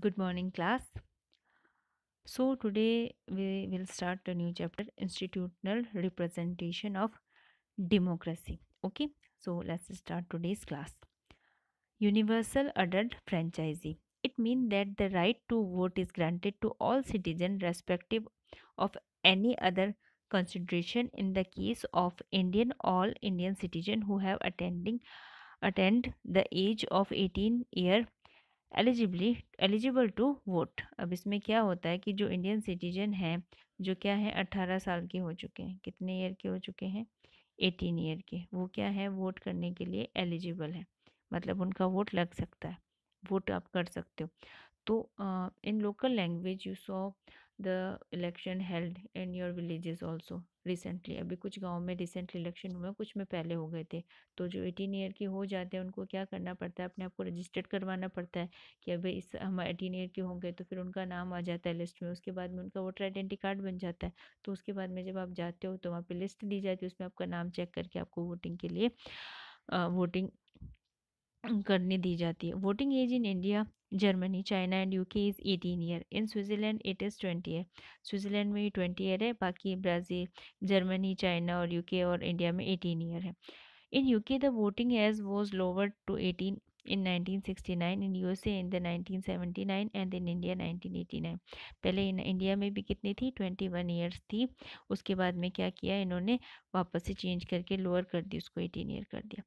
good morning class so today we will start a new chapter institutional representation of democracy okay so let's start today's class universal adult franchisee it means that the right to vote is granted to all citizens respective of any other consideration in the case of indian all indian citizen who have attending attend the age of 18 year eligibly eligible to vote अब इसमें क्या होता है कि जो Indian citizen हैं जो क्या है अट्ठारह साल के हो चुके हैं कितने ईयर के हो चुके हैं एटीन ईयर के वो क्या है वोट करने के लिए एलिजिबल है मतलब उनका वोट लग सकता है वोट आप कर सकते हो तो in local language you saw the election held in your villages also recently अभी कुछ गांव में रिसेंटली इलेक्शन हुए कुछ में पहले हो गए थे तो जो एटीन ईयर के हो जाते हैं उनको क्या करना पड़ता है अपने आप को रजिस्टर्ड करवाना पड़ता है कि अभी इस हम एटीन ईयर के होंगे तो फिर उनका नाम आ जाता है लिस्ट में उसके बाद में उनका वोटर आइडेंटी कार्ड बन जाता है तो उसके बाद में जब आप जाते हो तो वहाँ पर लिस्ट दी जाती है उसमें आपका नाम चेक करके आपको वोटिंग के लिए वोटिंग करने दी जाती है voting age in India Germany China and UK is eighteen year in Switzerland it is twenty year Switzerland में ट्वेंटी ईयर है बाकी ब्राज़ील जर्मनी चाइना और यूके और इंडिया में एटीन ईयर है in UK the voting age was lower to eighteen in 1969 in USA in the 1979 and in India 1989 पहले in India में भी कितनी थी 21 इयर्स थी उसके बाद में क्या किया इन्होंने वापस से चेंज करके लोअर कर दी उसको 18 ईयर कर दिया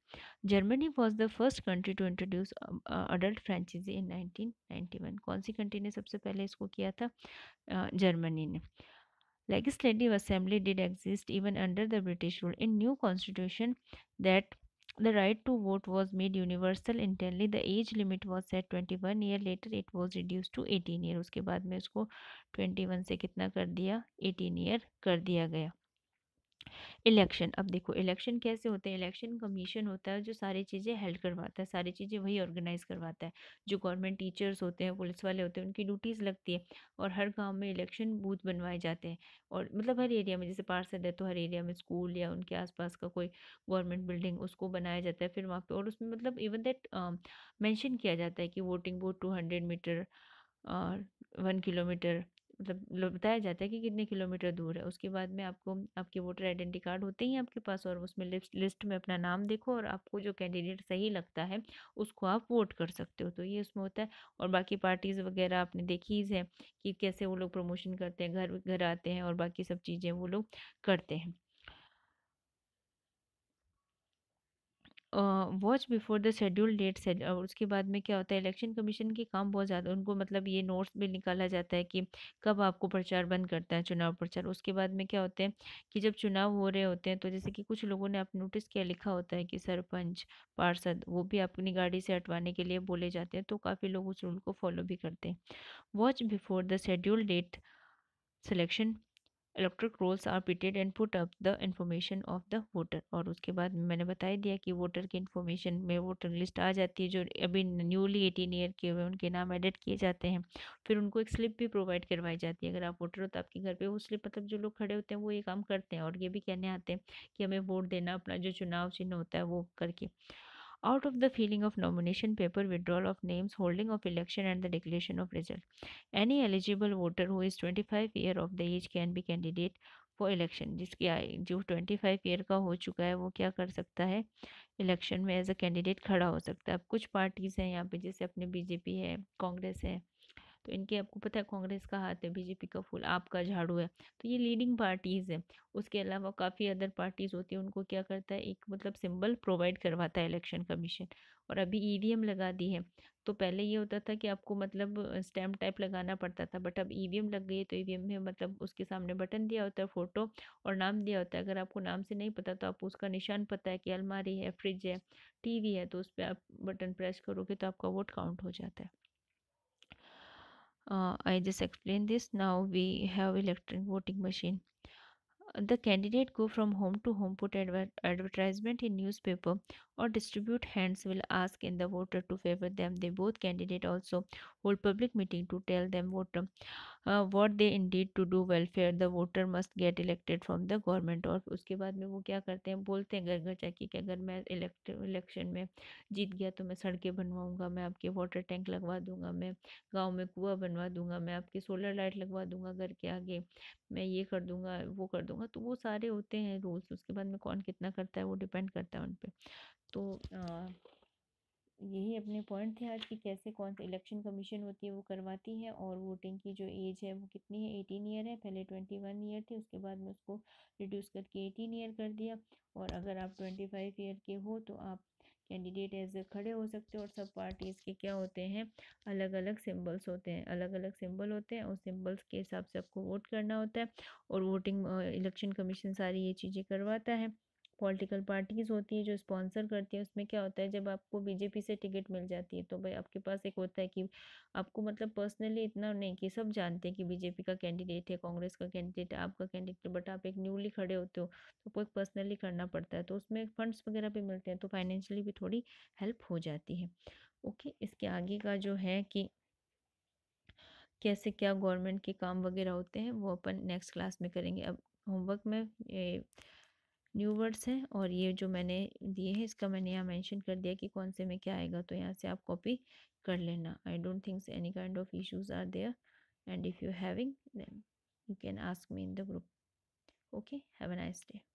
Germany was the first country to introduce adult franchise in 1991 कौन सी कंट्री ने सबसे पहले इसको किया था जर्मनी uh, ने legislative assembly did exist even under the British rule in new constitution that The right to vote was made universal internally. The age limit was set 21 year. Later it was reduced to 18 year. उसके बाद में उसको 21 से कितना कर दिया 18 year कर दिया गया इलेक्शन अब देखो इलेक्शन कैसे होते हैं इलेक्शन कमीशन होता है जो सारी चीज़ें हेल्ड करवाता है सारी चीज़ें वही ऑर्गेनाइज करवाता है जो गवर्नमेंट टीचर्स होते हैं पुलिस वाले होते हैं उनकी ड्यूटीज़ लगती है और हर गांव में इलेक्शन बूथ बनवाए जाते हैं और मतलब हर एरिया में जैसे पार्षद है तो हर एरिया में स्कूल या उनके आस का कोई गवर्नमेंट बिल्डिंग उसको बनाया जाता है फिर वहाँ पर और उसमें मतलब इवन दैट मैंशन किया जाता है कि voting booth two hundred metre one kilometre मतलब बताया जाता है कि कितने किलोमीटर दूर है उसके बाद में आपको आपके वोटर आइडेंटी कार्ड होते ही आपके पास और उसमें लिस्ट लिस्ट में अपना नाम देखो और आपको जो कैंडिडेट सही लगता है उसको आप वोट कर सकते हो तो ये उसमें होता है और बाकी पार्टीज़ वगैरह आपने देखी है कि कैसे वो लोग प्रमोशन करते हैं घर घर आते हैं और बाकी सब चीज़ें वो लोग करते हैं watch before the schedule date से और उसके बाद में क्या होता है इलेक्शन कमीशन के काम बहुत ज़्यादा उनको मतलब ये नोट्स भी निकाला जाता है कि कब आपको प्रचार बंद करता है चुनाव प्रचार उसके बाद में क्या होता है कि जब चुनाव हो रहे होते हैं तो जैसे कि कुछ लोगों ने आप नोटिस किया लिखा होता है कि सरपंच पार्षद वो भी अपनी गाड़ी से हटवाने के लिए बोले जाते हैं तो काफ़ी लोग उस रूल को फॉलो भी करते हैं watch before the schedule date selection electric rolls are pitted and put up the information of the voter और उसके बाद मैंने बता दिया कि वोटर की इन्फॉर्मेशन में वोटर लिस्ट आ जाती है जो अभी न्यूली एटीन ईयर के हुए उनके नाम एडिट किए जाते हैं फिर उनको एक स्लिप भी प्रोवाइड करवाई जाती है अगर आप वोटर हो तो आपके घर पर वो स्लिप मतलब जो लोग खड़े होते हैं वो ये काम करते हैं और ये भी कहने आते हैं कि हमें वोट देना अपना जो चुनाव चिन्ह होता है वो करके out of the filing of nomination paper, withdrawal of names, holding of election and the declaration of result. Any eligible voter who is 25 year of the age can be candidate for election. जिसकी जो 25 year का हो चुका है वो क्या कर सकता है इलेक्शन में एज अ कैंडिडेट खड़ा हो सकता है अब कुछ पार्टीज़ हैं यहाँ पे जैसे अपने बीजेपी है कांग्रेस है तो इनके आपको पता है कांग्रेस का हाथ है बीजेपी का फूल आपका झाड़ू है तो ये लीडिंग पार्टीज़ है उसके अलावा काफ़ी अदर पार्टीज़ होती हैं उनको क्या करता है एक मतलब सिंबल प्रोवाइड करवाता है इलेक्शन कमीशन और अभी ई लगा दी है तो पहले ये होता था कि आपको मतलब स्टैम्प टाइप लगाना पड़ता था बट अब ई लग गई है तो ई में मतलब उसके सामने बटन दिया होता है फ़ोटो और नाम दिया होता है अगर आपको नाम से नहीं पता तो आपको उसका निशान पता है कि अलमारी है फ्रिज है टीवी है तो उस पर आप बटन प्रेस करोगे तो आपका वोट काउंट हो जाता है uh, i just explained this now we have electronic voting machine uh, the candidate go from home to home put adver advertisement in newspaper or distribute hands will ask in the voter to favor them they both candidate also hold public meeting to tell them voter uh, what they indeed to do welfare the voter must get elected from the government और उसके बाद में वो क्या करते हैं बोलते हैं घर घर जाके कि अगर मैं इलेक्ट इलेक्शन में जीत गया तो मैं सड़कें बनवाऊंगा मैं आपके वाटर टैंक लगवा दूंगा मैं गांव में कुआं बनवा दूंगा मैं आपके सोलर लाइट लगवा दूंगा घर के आगे मैं ये कर दूंगा वो कर दूंगा तो वो सारे होते हैं रूल्स उसके बाद में कौन कितना करता है वो डिपेंड करता है उन पर तो आ, यही अपने पॉइंट थे आज कि कैसे कौन से इलेक्शन कमीशन होती है वो करवाती है और वोटिंग की जो एज है वो कितनी है एटीन ईयर है पहले ट्वेंटी वन ईयर थी उसके बाद में उसको रिड्यूस करके एटीन ईयर कर दिया और अगर आप ट्वेंटी फाइव ईयर के हो तो आप कैंडिडेट एज खड़े हो सकते हो और सब पार्टीज़ के क्या होते हैं अलग अलग सिंबल्स होते हैं अलग अलग सिंबल होते हैं और सिंबल्स के हिसाब से आपको वोट करना होता है और वोटिंग इलेक्शन कमीशन सारी ये चीज़ें करवाता है पॉलिटिकल पार्टीज़ होती हैं जो स्पॉन्सर करती है उसमें क्या होता है जब आपको बीजेपी से टिकट मिल जाती है तो भाई आपके पास एक होता है कि आपको मतलब पर्सनली इतना नहीं कि सब जानते हैं कि बीजेपी का कैंडिडेट है कांग्रेस का कैंडिडेट है आपका कैंडिडेट बट आप एक न्यूली खड़े होते हो तो आपको एक पर्सनली करना पड़ता है तो उसमें फंड्स वगैरह भी मिलते हैं तो फाइनेंशियली भी थोड़ी हेल्प हो जाती है ओके इसके आगे का जो है कि कैसे क्या गवर्नमेंट के काम वगैरह होते हैं वो अपन नेक्स्ट क्लास में करेंगे अब होमवर्क में न्यू वर्ड्स हैं और ये जो मैंने दिए हैं इसका मैंने यहाँ मेंशन कर दिया कि कौन से में क्या आएगा तो यहाँ से आप कॉपी कर लेना I don't think any kind of issues are there and if you having then you can ask me in the group okay have a nice day